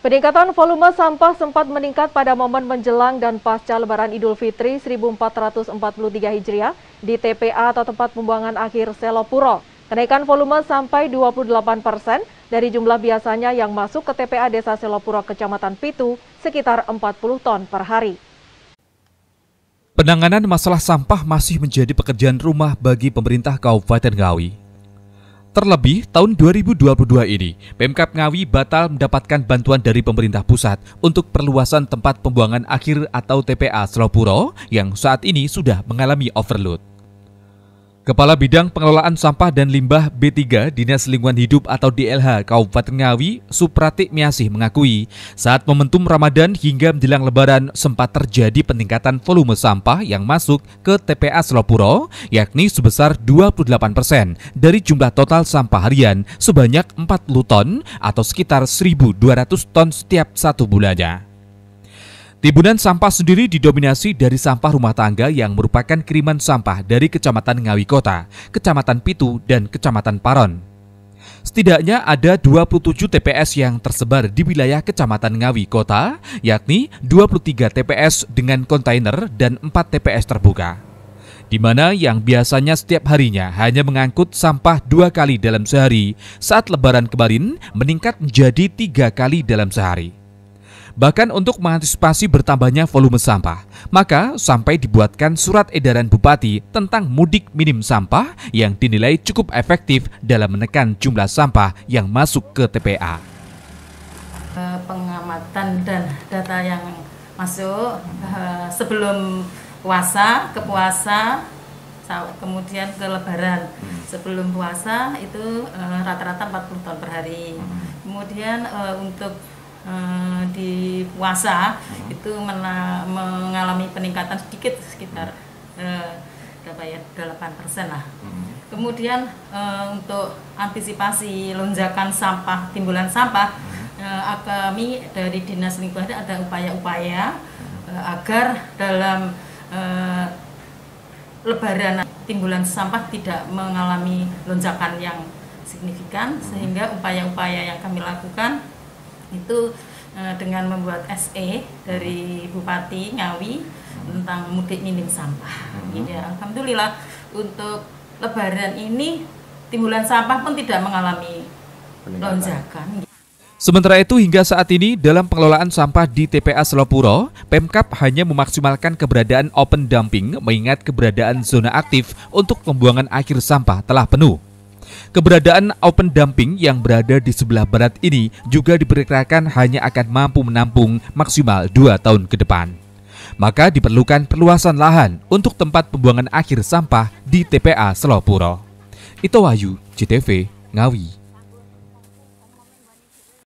Peningkatan volume sampah sempat meningkat pada momen menjelang dan pasca Lebaran Idul Fitri 1443 Hijriah di TPA atau tempat pembuangan akhir Selopuro. Kenaikan volume sampai 28 persen dari jumlah biasanya yang masuk ke TPA Desa Selopuro Kecamatan Pitu sekitar 40 ton per hari. Penanganan masalah sampah masih menjadi pekerjaan rumah bagi pemerintah Kabupaten Ngawi Terlebih, tahun 2022 ini, Pemkap Ngawi batal mendapatkan bantuan dari pemerintah pusat untuk perluasan tempat pembuangan akhir atau TPA Selopuro yang saat ini sudah mengalami overload. Kepala Bidang Pengelolaan Sampah dan Limbah B3 Dinas Lingkungan Hidup atau DLH Kabupaten Ngawi, Supratik Miasih mengakui, saat momentum Ramadan hingga menjelang lebaran sempat terjadi peningkatan volume sampah yang masuk ke TPA Selopuro, yakni sebesar 28% dari jumlah total sampah harian sebanyak 40 ton atau sekitar 1.200 ton setiap satu bulannya. Timbunan sampah sendiri didominasi dari sampah rumah tangga yang merupakan kiriman sampah dari Kecamatan Ngawi Kota, Kecamatan Pitu, dan Kecamatan Paron. Setidaknya ada 27 TPS yang tersebar di wilayah Kecamatan Ngawi Kota, yakni 23 TPS dengan kontainer dan 4 TPS terbuka. Di mana yang biasanya setiap harinya hanya mengangkut sampah dua kali dalam sehari, saat lebaran kemarin meningkat menjadi tiga kali dalam sehari. Bahkan untuk mengantisipasi bertambahnya volume sampah, maka sampai dibuatkan surat edaran bupati tentang mudik minim sampah yang dinilai cukup efektif dalam menekan jumlah sampah yang masuk ke TPA. Eh, pengamatan dan data yang masuk eh, sebelum puasa, ke puasa, kemudian ke lebaran. Hmm. Sebelum puasa itu eh, rata-rata 40 ton per hari. Hmm. Kemudian untuk Eh, di puasa hmm. itu mena, mengalami peningkatan sedikit sekitar uh, ya delapan persen lah. Hmm. Kemudian uh, untuk antisipasi lonjakan sampah timbulan sampah uh, hmm. kami dari dinas lingkungan ada upaya-upaya uh, agar dalam uh, lebaran timbulan sampah tidak mengalami lonjakan yang signifikan sehingga upaya-upaya yang kami lakukan itu eh, dengan membuat SE dari hmm. Bupati Ngawi tentang mudik minim sampah. Hmm. Ya, alhamdulillah untuk Lebaran ini timbulan sampah pun tidak mengalami lonjakan. Sementara itu hingga saat ini dalam pengelolaan sampah di TPA Selopuro, Pemkap hanya memaksimalkan keberadaan open dumping mengingat keberadaan zona aktif untuk pembuangan akhir sampah telah penuh. Keberadaan open dumping yang berada di sebelah barat ini juga diperkirakan hanya akan mampu menampung maksimal 2 tahun ke depan. Maka diperlukan perluasan lahan untuk tempat pembuangan akhir sampah di TPA Selopuro. Ito Wahyu, CTV, Ngawi.